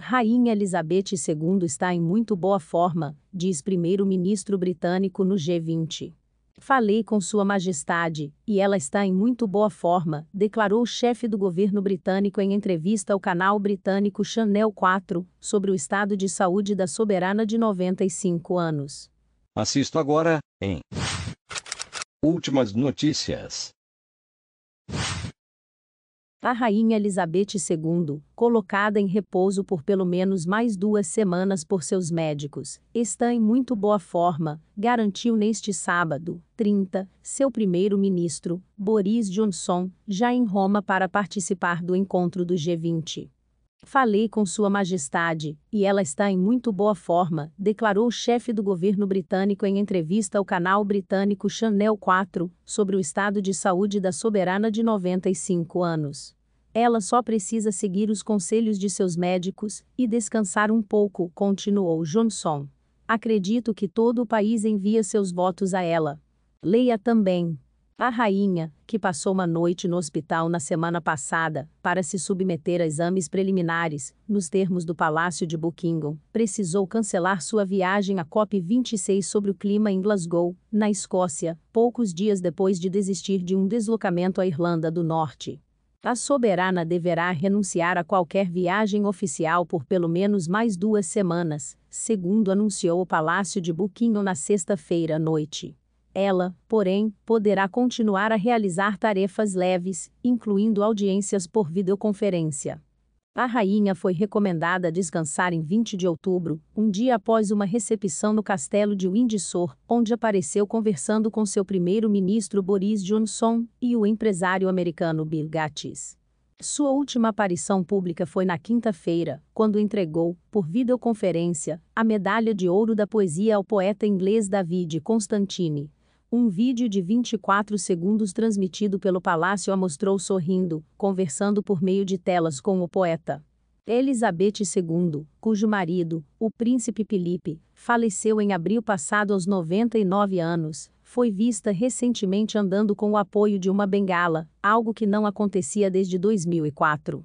Rainha Elizabeth II está em muito boa forma, diz primeiro-ministro britânico no G20. Falei com Sua Majestade, e ela está em muito boa forma, declarou o chefe do governo britânico em entrevista ao canal britânico Channel 4, sobre o estado de saúde da soberana de 95 anos. Assisto agora, em Últimas notícias a rainha Elizabeth II, colocada em repouso por pelo menos mais duas semanas por seus médicos, está em muito boa forma, garantiu neste sábado, 30, seu primeiro-ministro, Boris Johnson, já em Roma para participar do encontro do G20. Falei com Sua Majestade, e ela está em muito boa forma, declarou o chefe do governo britânico em entrevista ao canal britânico Channel 4, sobre o estado de saúde da soberana de 95 anos. Ela só precisa seguir os conselhos de seus médicos e descansar um pouco, continuou Johnson. Acredito que todo o país envia seus votos a ela. Leia também. A rainha, que passou uma noite no hospital na semana passada, para se submeter a exames preliminares, nos termos do Palácio de Buckingham, precisou cancelar sua viagem à COP26 sobre o clima em Glasgow, na Escócia, poucos dias depois de desistir de um deslocamento à Irlanda do Norte a soberana deverá renunciar a qualquer viagem oficial por pelo menos mais duas semanas, segundo anunciou o Palácio de Buquinho na sexta-feira à noite. Ela, porém, poderá continuar a realizar tarefas leves, incluindo audiências por videoconferência. A rainha foi recomendada a descansar em 20 de outubro, um dia após uma recepção no castelo de Windsor, onde apareceu conversando com seu primeiro-ministro Boris Johnson e o empresário americano Bill Gates. Sua última aparição pública foi na quinta-feira, quando entregou, por videoconferência, a medalha de ouro da poesia ao poeta inglês David Constantine, um vídeo de 24 segundos transmitido pelo palácio a mostrou sorrindo, conversando por meio de telas com o poeta. Elizabeth II, cujo marido, o príncipe Felipe, faleceu em abril passado aos 99 anos, foi vista recentemente andando com o apoio de uma bengala, algo que não acontecia desde 2004